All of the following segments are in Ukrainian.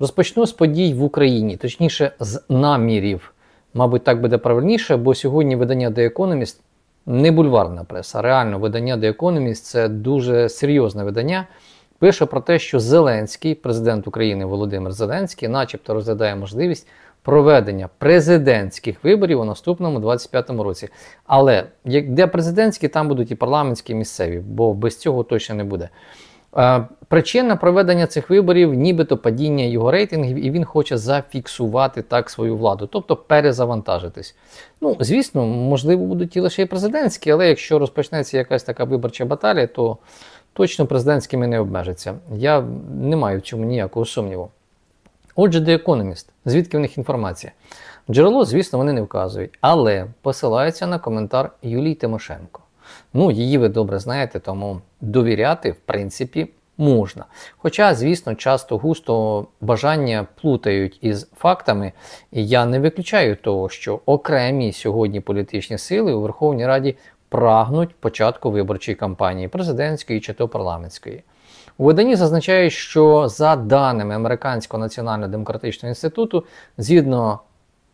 Розпочну з подій в Україні, точніше, з намірів. Мабуть, так буде правильніше, бо сьогодні видання The Economist не бульварна преса, реально видання The Economist це дуже серйозне видання. Пише про те, що Зеленський, президент України Володимир Зеленський, начебто розглядає можливість проведення президентських виборів у наступному 25-му році. Але як де президентські, там будуть і парламентські і місцеві, бо без цього точно не буде. Е, причина проведення цих виборів, нібито падіння його рейтингів, і він хоче зафіксувати так свою владу, тобто перезавантажитись. Ну, звісно, можливо, будуть і лише і президентські, але якщо розпочнеться якась така виборча баталія, то точно президентськими не обмежиться. Я не маю в цьому ніякого сумніву. Отже, The Economist. звідки в них інформація? Джерело, звісно, вони не вказують, але посилаються на коментар Юлії Тимошенко. Ну, її ви добре знаєте, тому довіряти, в принципі, можна. Хоча, звісно, часто густо бажання плутають із фактами, і я не виключаю того, що окремі сьогодні політичні сили у Верховній Раді прагнуть початку виборчої кампанії президентської чи то парламентської. У виданні зазначають, що за даними Американського національного демократичного інституту, згідно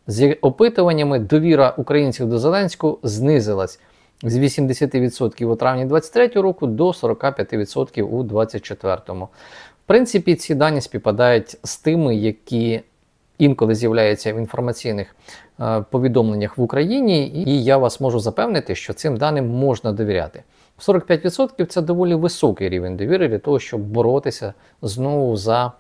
з опитуваннями, довіра українців до Зеленського знизилась з 80% у травні 2023 року до 45% у 2024. В принципі, ці дані співпадають з тими, які інколи з'являються в інформаційних е, повідомленнях в Україні, і я вас можу запевнити, що цим даним можна довіряти. 45% це доволі високий рівень довіри для того, щоб боротися знову за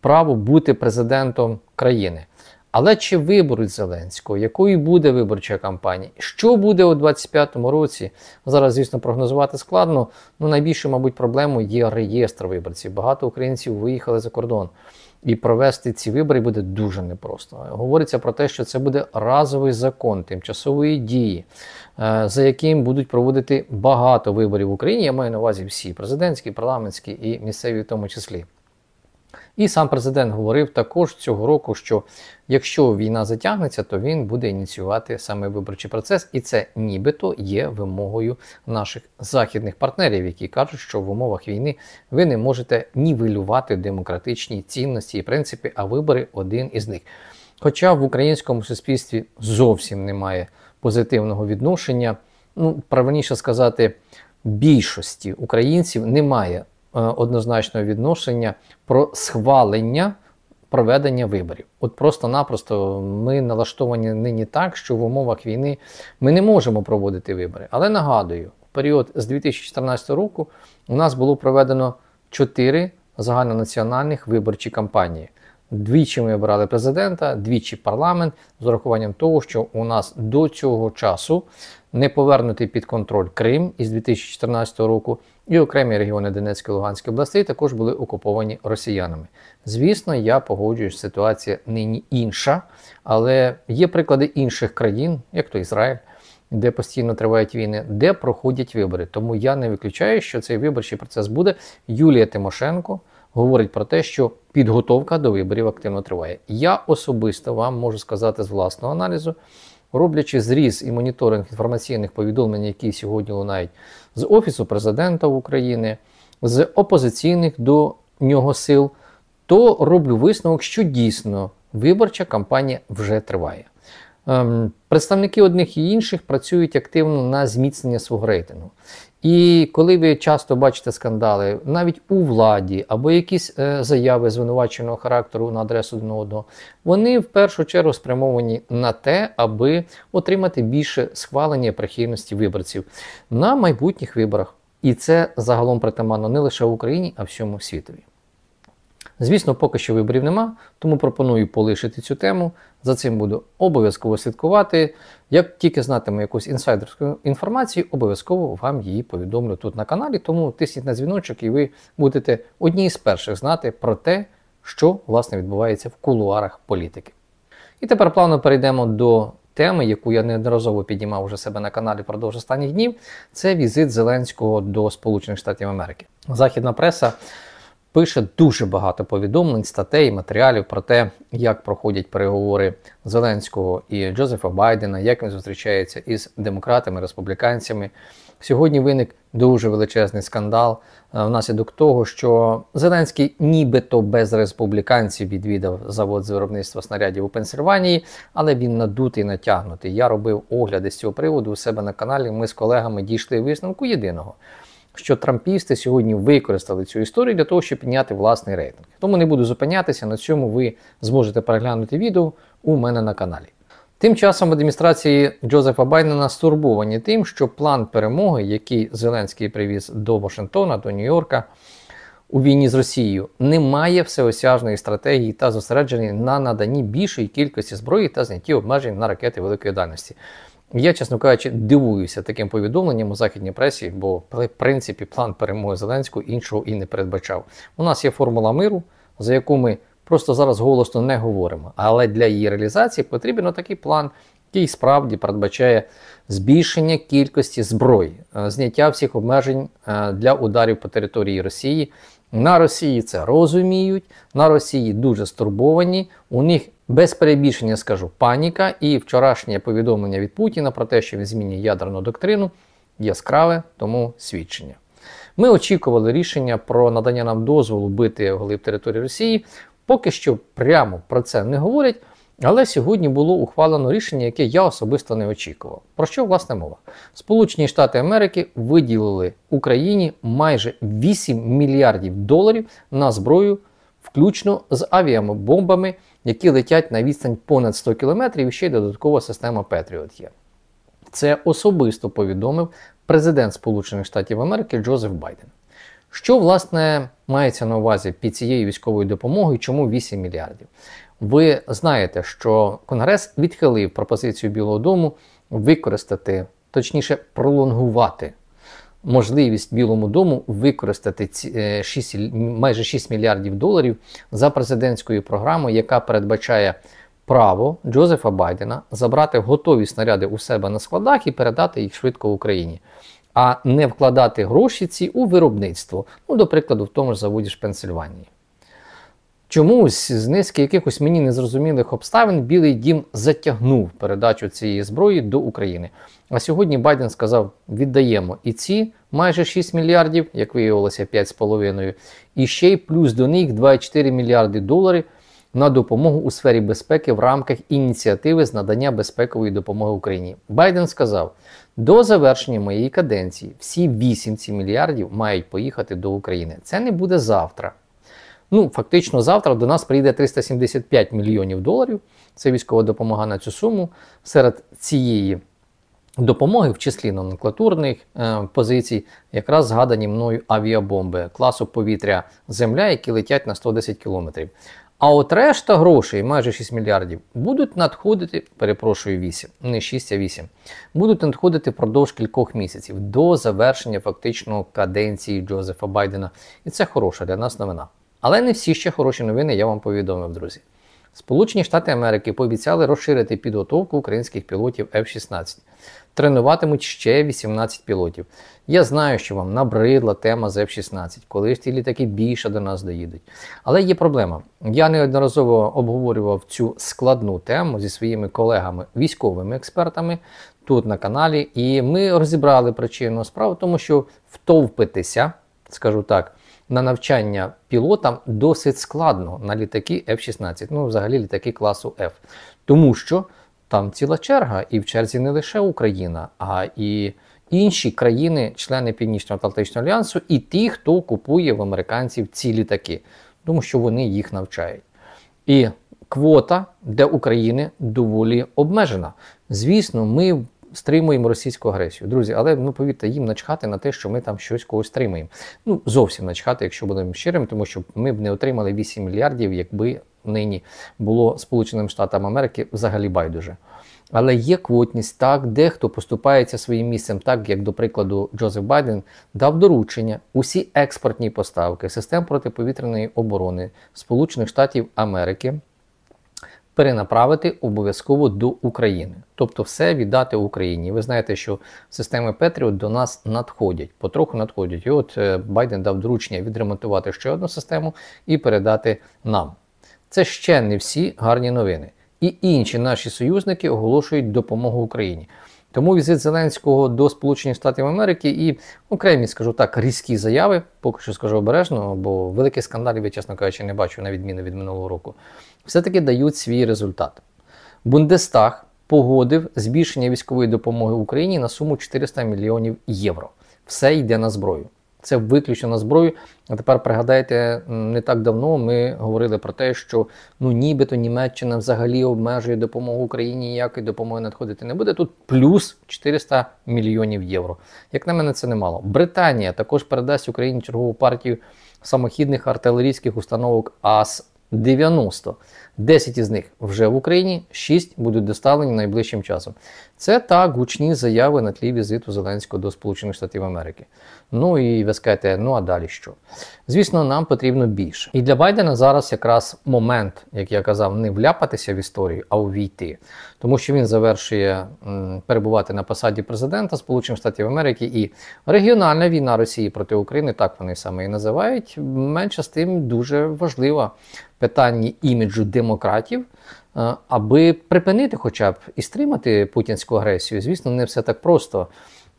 право бути президентом країни. Але чи виберуть Зеленського, якою буде виборча кампанія? Що буде у 2025 році? Зараз, звісно, прогнозувати складно. Ну найбільшу, мабуть, проблему є реєстр виборців. Багато українців виїхали за кордон. І провести ці вибори буде дуже непросто. Говориться про те, що це буде разовий закон тимчасової дії, е, за яким будуть проводити багато виборів в Україні. Я маю на увазі всі президентські, парламентські і місцеві, в тому числі. І сам президент говорив також цього року, що якщо війна затягнеться, то він буде ініціювати саме виборчий процес, і це нібито є вимогою наших західних партнерів, які кажуть, що в умовах війни ви не можете нівелювати демократичні цінності і принципи, а вибори один із них. Хоча в українському суспільстві зовсім немає позитивного відношення, ну правильніше сказати, більшості українців немає Е, однозначного відношення про схвалення проведення виборів. От просто-напросто ми налаштовані нині так, що в умовах війни ми не можемо проводити вибори. Але нагадую, в період з 2014 року у нас було проведено 4 загальнонаціональних виборчі кампанії. Двічі ми обирали президента, двічі парламент, з урахуванням того, що у нас до цього часу не неповернутий під контроль Крим із 2014 року, і окремі регіони Донецької та Луганської областей також були окуповані росіянами. Звісно, я погоджуюсь, ситуація нині інша, але є приклади інших країн, як то Ізраїль. Де постійно тривають війни, де проходять вибори. Тому я не виключаю, що цей виборчий процес буде. Юлія Тимошенко говорить про те, що підготовка до виборів активно триває. Я особисто вам можу сказати з власного аналізу, роблячи зріз і моніторинг інформаційних повідомлень, які сьогодні лунають з Офісу президента України, з опозиційних до нього сил, то роблю висновок, що дійсно виборча кампанія вже триває. Ем, представники одних і інших працюють активно на зміцнення свого рейтингу. І коли ви часто бачите скандали, навіть у владі або якісь е, заяви звинуваченого характеру на адресу одного одного, вони в першу чергу спрямовані на те, аби отримати більше схвалення прихильності виборців на майбутніх виборах. І це загалом притаманно не лише в Україні, а всьому світові. Звісно, поки що виборів нема, тому пропоную полишити цю тему. За цим буду обов'язково слідкувати. Як тільки знатиме якусь інсайдерську інформацію, обов'язково вам її повідомлю тут на каналі, тому тисніть на дзвіночок і ви будете одні з перших знати про те, що власне відбувається в кулуарах політики. І тепер плавно перейдемо до теми, яку я неодноразово піднімав уже себе на каналі впродовж останніх днів. Це візит Зеленського до Сполучених Штатів Америки. Західна преса пише дуже багато повідомлень, статей, матеріалів про те, як проходять переговори Зеленського і Джозефа Байдена, як він зустрічається із демократами, республіканцями. Сьогодні виник дуже величезний скандал е, внаслідок того, що Зеленський, нібито без республіканців, відвідав завод з виробництва снарядів у Пенсильванії, але він надутий натягнутий. Я робив огляди з цього приводу у себе на каналі. Ми з колегами дійшли висновку єдиного що трампісти сьогодні використали цю історію для того, щоб підняти власний рейтинг. Тому не буду зупинятися, на цьому ви зможете переглянути відео у мене на каналі. Тим часом адміністрації Джозефа Байдена стурбовані тим, що план перемоги, який Зеленський привіз до Вашингтона, до Нью-Йорка у війні з Росією, не має всеосяжної стратегії та зосереджений на наданні більшої кількості зброї та знятті обмежень на ракети великої дальності. Я, чесно кажучи, дивуюся таким повідомленням у західній пресі, бо в принципі план перемоги Зеленського іншого і не передбачав. У нас є формула миру, за яку ми просто зараз голосно не говоримо. Але для її реалізації потрібен такий план, який справді передбачає збільшення кількості зброї, е, зняття всіх обмежень е, для ударів по території Росії на Росії це розуміють, на Росії дуже стурбовані. У них без перебільшення скажу паніка. І вчорашнє повідомлення від Путіна про те, що він змінює ядерну доктрину, яскраве тому свідчення. Ми очікували рішення про надання нам дозволу бити в території Росії. Поки що прямо про це не говорять. Але сьогодні було ухвалено рішення, яке я особисто не очікував. Про що власне мова? Сполучені Штати Америки виділили Україні майже 8 мільярдів доларів на зброю, включно з авіабомбами, які летять на відстань понад 100 кілометрів, і ще й додаткова система Петріот є. Це особисто повідомив президент Сполучених Штатів Америки Джозеф Байден. Що власне мається на увазі під цією військовою допомогою, чому 8 мільярдів? Ви знаєте, що Конгрес відхилив пропозицію Білого Дому використати, точніше, пролонгувати можливість Білому дому використати 6, е, майже 6 мільярдів доларів за президентською програмою, яка передбачає право Джозефа Байдена забрати готові снаряди у себе на складах і передати їх швидко Україні. А не вкладати гроші ці у виробництво, ну, до прикладу, в тому ж заводі ж Пенсильванії. Чомусь з низки якихось мені незрозумілих обставин Білий дім затягнув передачу цієї зброї до України. А сьогодні Байден сказав: віддаємо і ці майже 6 мільярдів, як виявилося, 5,5, і ще й плюс до них 2,4 мільярди доларів на допомогу у сфері безпеки в рамках ініціативи з надання безпекової допомоги Україні. Байден сказав: до завершення моєї каденції всі 8 мільярдів мають поїхати до України. Це не буде завтра. Ну, фактично, завтра до нас прийде 375 мільйонів доларів. Це військова допомога на цю суму. Серед цієї допомоги, в числі номенклатурних е, позицій, якраз згадані мною авіабомби класу повітря Земля, які летять на 110 кілометрів. А от решта грошей, майже 6 мільярдів, будуть надходити, перепрошую, 8, не 6, а 8, будуть надходити впродовж кількох місяців до завершення фактично каденції Джозефа Байдена. І це хороша для нас новина. Але не всі ще хороші новини я вам повідомив, друзі. Сполучені Штати Америки пообіцяли розширити підготовку українських пілотів F-16. Тренуватимуть ще 18 пілотів. Я знаю, що вам набридла тема з F-16, коли ж ті літаки більше до нас доїдуть. Але є проблема. Я неодноразово обговорював цю складну тему зі своїми колегами, військовими експертами тут на каналі, і ми розібрали причину справу, тому що втовпитися, скажу так на навчання пілотам досить складно на літаки F-16, ну взагалі літаки класу F. Тому що там ціла черга, і в черзі не лише Україна, а і інші країни, члени Північно-Атлантичного альянсу, і ті, хто купує в американців ці літаки, тому що вони їх навчають. І квота для України доволі обмежена. Звісно, ми стримуємо російську агресію. Друзі, але ну повірте, їм начхати на те, що ми там щось когось стримуємо. Ну зовсім начхати, якщо будемо щирим, тому що ми б не отримали 8 мільярдів, якби нині було Сполученим Штатам Америки взагалі байдуже. Але є квотність так, дехто поступається своїм місцем, так як, до прикладу, Джозеф Байден дав доручення усі експортні поставки систем протиповітряної оборони Сполучених Штатів Америки перенаправити обов'язково до України, тобто все віддати Україні. Ви знаєте, що системи Петріот до нас надходять, потроху надходять. І от е, Байден дав доручення відремонтувати ще одну систему і передати нам. Це ще не всі гарні новини. І інші наші союзники оголошують допомогу Україні. Тому візит Зеленського до Сполучених Штатів Америки і окремі, скажу так, різкі заяви, поки що скажу обережно, бо великих скандалів, я чесно кажучи, не бачу на відміну від минулого року. Все-таки дають свій результат. Бундестаг погодив збільшення військової допомоги Україні на суму 400 мільйонів євро. Все йде на зброю це виключно на зброю. А тепер пригадайте, не так давно ми говорили про те, що ну нібито Німеччина взагалі обмежує допомогу Україні, ніякої допомоги надходити не буде. Тут плюс 400 мільйонів євро. Як на мене, це немало. Британія також передасть Україні чергову партію самохідних артилерійських установок АС 90 10 із них вже в Україні, 6 будуть доставлені найближчим часом. Це та гучні заяви на тлі візиту Зеленського до Сполучених Штатів Америки. Ну і ви скажете, ну а далі що? Звісно, нам потрібно більше. І для Байдена зараз якраз момент, як я казав, не вляпатися в історію, а увійти, тому що він завершує перебувати на посаді президента Сполучених Штатів Америки і регіональна війна Росії проти України, так вони саме і називають. Менше з тим дуже важлива питання іміджу демократії демократів, е, аби припинити, хоча б і стримати путінську агресію. Звісно, не все так просто.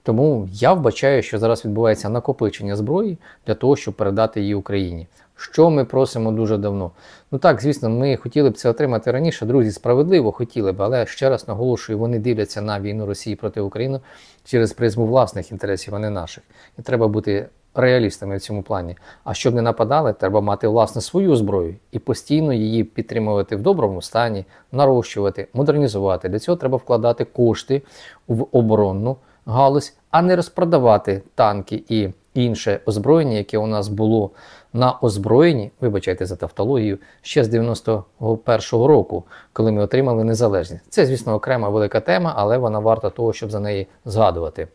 Тому я вбачаю, що зараз відбувається накопичення зброї для того, щоб передати її Україні. Що ми просимо дуже давно. Ну так, звісно, ми хотіли б це отримати раніше. Друзі, справедливо хотіли б, але ще раз наголошую, вони дивляться на війну Росії проти України через призму власних інтересів, а не наших. І треба бути реалістами в цьому плані. А щоб не нападали, треба мати власне свою зброю і постійно її підтримувати в доброму стані, нарощувати, модернізувати. Для цього треба вкладати кошти в оборонну галузь, а не розпродавати танки і інше озброєння, яке у нас було на озброєнні, вибачайте за тавтологію, ще з 91-го року, коли ми отримали незалежність. Це, звісно, окрема велика тема, але вона варта того, щоб за неї згадувати.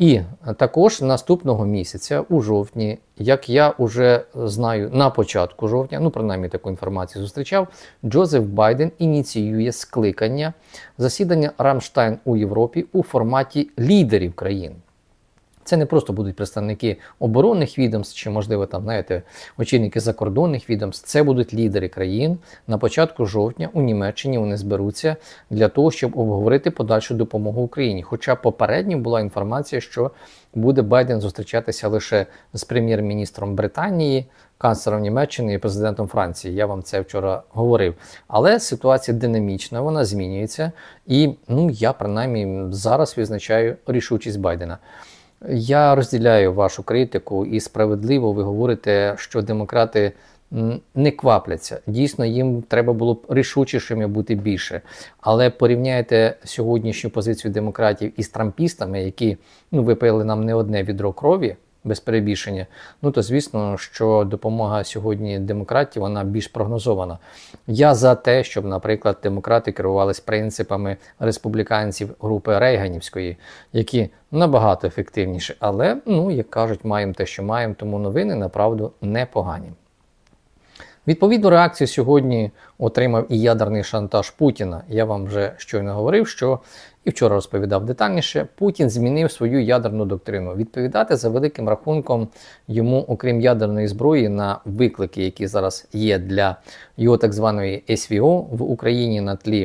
І також наступного місяця, у жовтні, як я вже знаю на початку жовтня, ну принаймні таку інформацію зустрічав, Джозеф Байден ініціює скликання засідання Рамштайн у Європі у форматі лідерів країн. Це не просто будуть представники оборонних відомств, чи, можливо, там, знаєте, очільники закордонних відомств. Це будуть лідери країн. На початку жовтня у Німеччині вони зберуться для того, щоб обговорити подальшу допомогу Україні. Хоча попередньо була інформація, що буде Байден зустрічатися лише з прем'єр-міністром Британії. Канцлером Німеччини і президентом Франції, я вам це вчора говорив. Але ситуація динамічна, вона змінюється, і ну я принаймні зараз визначаю рішучість Байдена. Я розділяю вашу критику і справедливо ви говорите, що демократи не квапляться. Дійсно, їм треба було б рішучішими бути більше. Але порівняєте сьогоднішню позицію демократів із трампістами, які ну випили нам не одне відро крові без перебільшення. Ну то звісно, що допомога сьогодні демократів вона більш прогнозована. Я за те, щоб, наприклад, демократи керувалися принципами республіканців групи Рейганівської, які набагато ефективніші, але ну як кажуть, маємо те, що маємо, тому новини направду непогані. Відповідну реакцію сьогодні отримав і ядерний шантаж Путіна. Я вам вже щойно говорив, що і вчора розповідав детальніше. Путін змінив свою ядерну доктрину. Відповідати за великим рахунком йому, окрім ядерної зброї, на виклики, які зараз є для його так званої СВО в Україні на тлі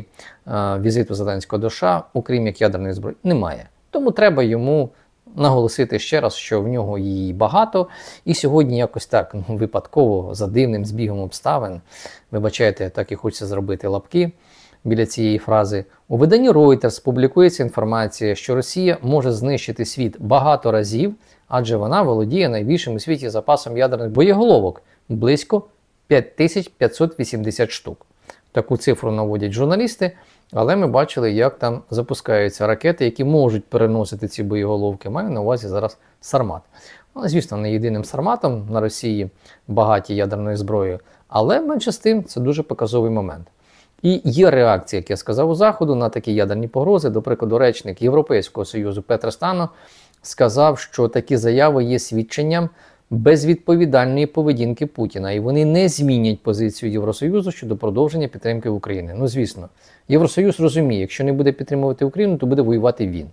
е, візиту Зеленського до США, окрім як ядерної зброї, немає. Тому треба йому наголосити ще раз, що в нього її багато. І сьогодні якось так ну, випадково за дивним збігом обставин. Вибачайте, так і хочеться зробити лапки. Біля цієї фрази у виданні Reuters публікується інформація, що Росія може знищити світ багато разів, адже вона володіє найбільшим у світі запасом ядерних боєголовок близько 5580 штук. Таку цифру наводять журналісти. Але ми бачили, як там запускаються ракети, які можуть переносити ці боєголовки. Маю на увазі зараз сармат. Ну, звісно, не єдиним сарматом на Росії багаті ядерної зброї, але менше з тим це дуже показовий момент. І є реакція, як я сказав у Заходу, на такі ядерні погрози. До прикладу, речник Європейського союзу Петр Стано сказав, що такі заяви є свідченням безвідповідальної поведінки Путіна, і вони не змінять позицію Євросоюзу щодо продовження підтримки України. Ну звісно, Євросоюз розуміє, якщо не буде підтримувати Україну, то буде воювати він.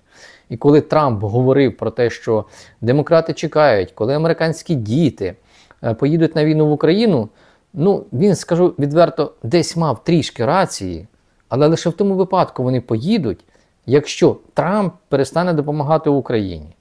І коли Трамп говорив про те, що демократи чекають, коли американські діти е, поїдуть на війну в Україну, ну він скажу відверто, десь мав трішки рації, але лише в тому випадку вони поїдуть, якщо Трамп перестане допомагати Україні.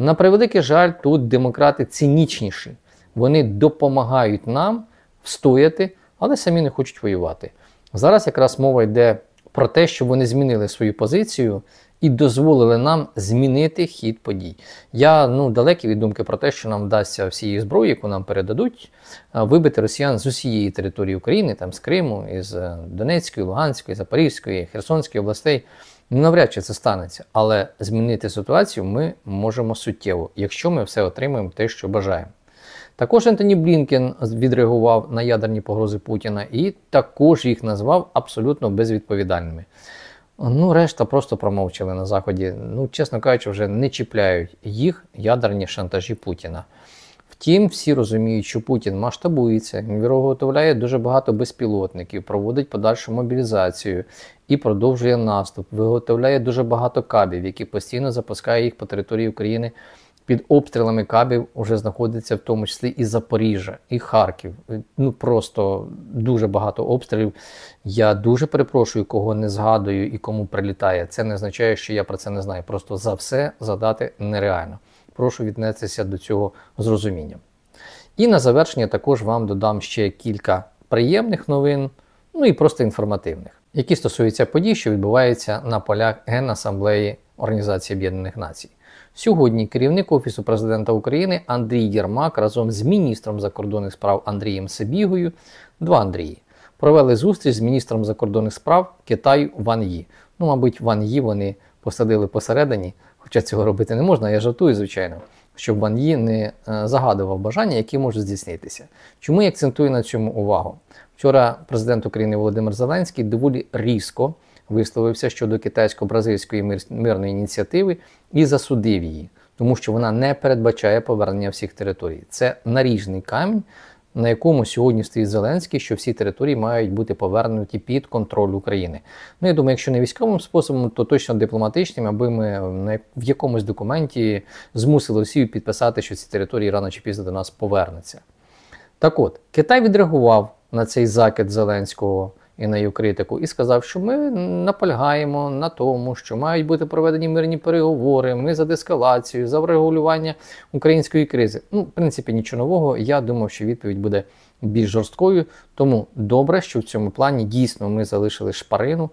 На превеликий жаль, тут демократи цинічніші. Вони допомагають нам встояти, але самі не хочуть воювати. Зараз якраз мова йде про те, що вони змінили свою позицію і дозволили нам змінити хід подій. Я ну, далекий від думки про те, що нам вдасться всієї зброї, яку нам передадуть, е, вибити росіян з усієї території України, там з Криму, із е, Донецької, Луганської, Запорізької, Херсонської областей. Ну, навряд чи це станеться, але змінити ситуацію ми можемо суттєво, якщо ми все отримаємо те, що бажаємо. Також Ентоні Блінкен відреагував на ядерні погрози Путіна і також їх назвав абсолютно безвідповідальними. Ну, решта просто промовчали на заході. Ну, чесно кажучи, вже не чіпляють їх ядерні шантажі Путіна. Втім, всі розуміють, що Путін масштабується, виготовляє дуже багато безпілотників, проводить подальшу мобілізацію і продовжує наступ. Виготовляє дуже багато кабів, які постійно запускає їх по території України. Під обстрілами кабів вже знаходиться в тому числі і Запоріжжя, і Харків. Е, ну просто дуже багато обстрілів. Я дуже перепрошую, кого не згадую і кому прилітає. Це не означає, що я про це не знаю. Просто за все задати нереально. Прошу віднестися до цього з розумінням. І на завершення також вам додам ще кілька приємних новин, ну і просто інформативних, які стосуються подій, що відбуваються на полях Генасамблеї Організації Об'єднаних Націй. Сьогодні керівник Офісу президента України Андрій Єрмак разом з міністром закордонних справ Андрієм Сибігою, два Андрії, провели зустріч з міністром закордонних справ Китаю Ван Ї. Ну, мабуть, Ван Ї вони посадили посередині хоча цього робити не можна, я жартую, звичайно, щоб Ван Ї не е, загадував бажання, які можуть здійснитися. Чому я акцентую на цьому увагу? Вчора президент України Володимир Зеленський доволі різко висловився щодо китайсько-бразильської мирної ініціативи і засудив її, тому що вона не передбачає повернення всіх територій. Це наріжний камінь на якому сьогодні стоїть Зеленський, що всі території мають бути повернуті під контроль України. Ну я думаю, якщо не військовим способом, то точно дипломатичним, аби ми в якомусь документі змусили Росію підписати, що ці території рано чи пізно до нас повернуться. Так от Китай відреагував на цей закид Зеленського і на її критику, і сказав, що ми наполягаємо на тому, що мають бути проведені мирні переговори. Ми за дескалацію, за врегулювання української кризи. Ну, в принципі, нічого нового. Я думав, що відповідь буде більш жорсткою. Тому добре, що в цьому плані дійсно ми залишили шпарину.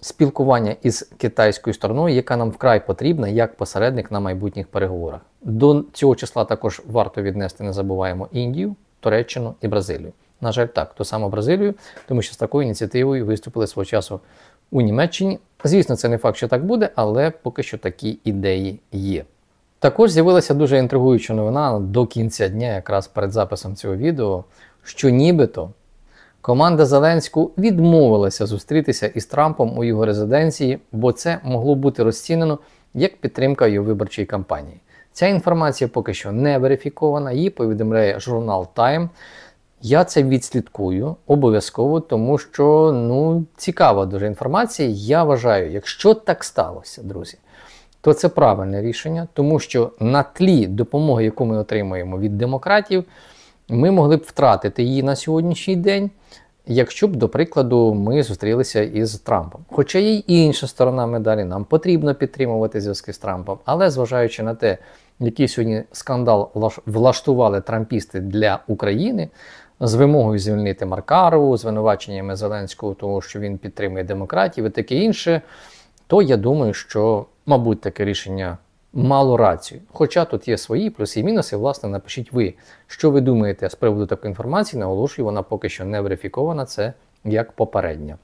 Спілкування із китайською стороною, яка нам вкрай потрібна як посередник на майбутніх переговорах. До цього числа також варто віднести, не забуваємо Індію, Туреччину і Бразилію на жаль, так, ту саму Бразилію, тому що з такою ініціативою виступили свого часу у Німеччині. Звісно, це не факт, що так буде, але поки що такі ідеї є. Також з'явилася дуже інтригуюча новина до кінця дня, якраз перед записом цього відео, що нібито команда Зеленську відмовилася зустрітися із Трампом у його резиденції, бо це могло бути розцінено як підтримка його виборчої кампанії. Ця інформація поки що не верифікована, її повідомляє журнал Тайм. Я це відслідкую обов'язково, тому що ну, цікава дуже інформація. Я вважаю, якщо так сталося, друзі, то це правильне рішення, тому що на тлі допомоги, яку ми отримуємо від демократів, ми могли б втратити її на сьогоднішній день, якщо б, до прикладу, ми зустрілися із Трампом. Хоча є й інша сторона медалі, нам потрібно підтримувати зв'язки з Трампом, але зважаючи на те, який сьогодні скандал влаштували трампісти для України з вимогою звільнити Маркарову, звинуваченнями Зеленського, тому що він підтримує демократів і таке інше, то я думаю, що, мабуть, таке рішення мало рацію. Хоча тут є свої плюси і мінуси, власне, напишіть ви, що ви думаєте з приводу такої інформації, наголошую, вона поки що не верифікована, це як попередня.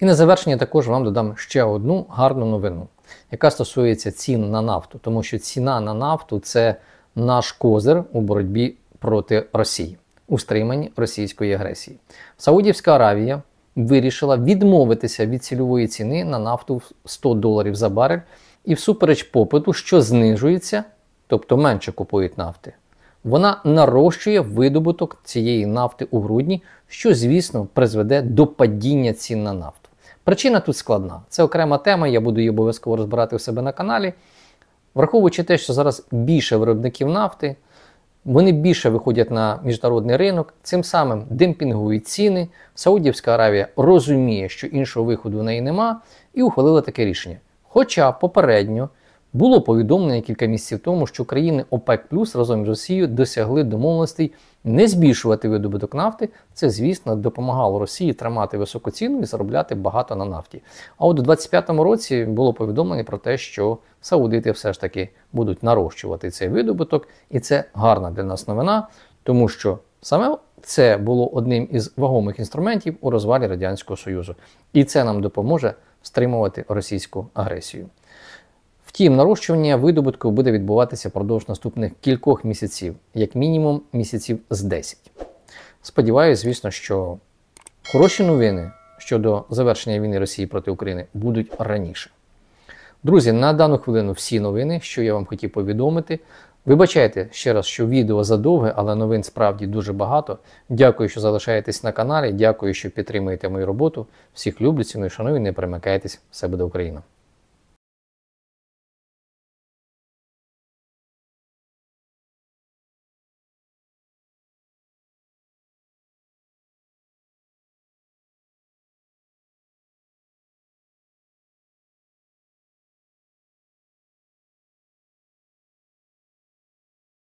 І на завершення також вам додам ще одну гарну новину, яка стосується цін на нафту, тому що ціна на нафту це наш козир у боротьбі проти Росії у стриманні російської агресії. Саудівська Аравія вирішила відмовитися від цільової ціни на нафту в 100 доларів за барель і всупереч попиту, що знижується, тобто менше купують нафти. Вона нарощує видобуток цієї нафти у грудні, що, звісно, призведе до падіння цін на нафту. Причина тут складна. Це окрема тема, я буду її обов'язково розбирати у себе на каналі. Враховуючи те, що зараз більше виробників нафти. Вони більше виходять на міжнародний ринок, цим самим демпінгують ціни. Саудівська Аравія розуміє, що іншого виходу в неї нема, і ухвалила таке рішення. Хоча попередньо було повідомлення кілька місяців тому, що країни ОПЕК Плюс разом з Росією досягли домовленостей не збільшувати видобуток нафти. Це, звісно, допомагало Росії тримати високу ціну і заробляти багато на нафті. А от у 25-му році було повідомлення про те, що саудити все ж таки будуть нарощувати цей видобуток, і це гарна для нас новина, тому що саме це було одним із вагомих інструментів у розвалі радянського союзу, і це нам допоможе стримувати російську агресію. Втім, нарощування видобутку буде відбуватися впродовж наступних кількох місяців, як мінімум місяців з 10. Сподіваюся, звісно, що хороші новини щодо завершення війни Росії проти України будуть раніше. Друзі, на дану хвилину всі новини, що я вам хотів повідомити. Вибачайте ще раз, що відео задовге, але новин справді дуже багато. Дякую, що залишаєтесь на каналі. Дякую, що підтримуєте мою роботу. Всіх люблю, ціную, шаную, не перемикайтесь. Все буде Україна!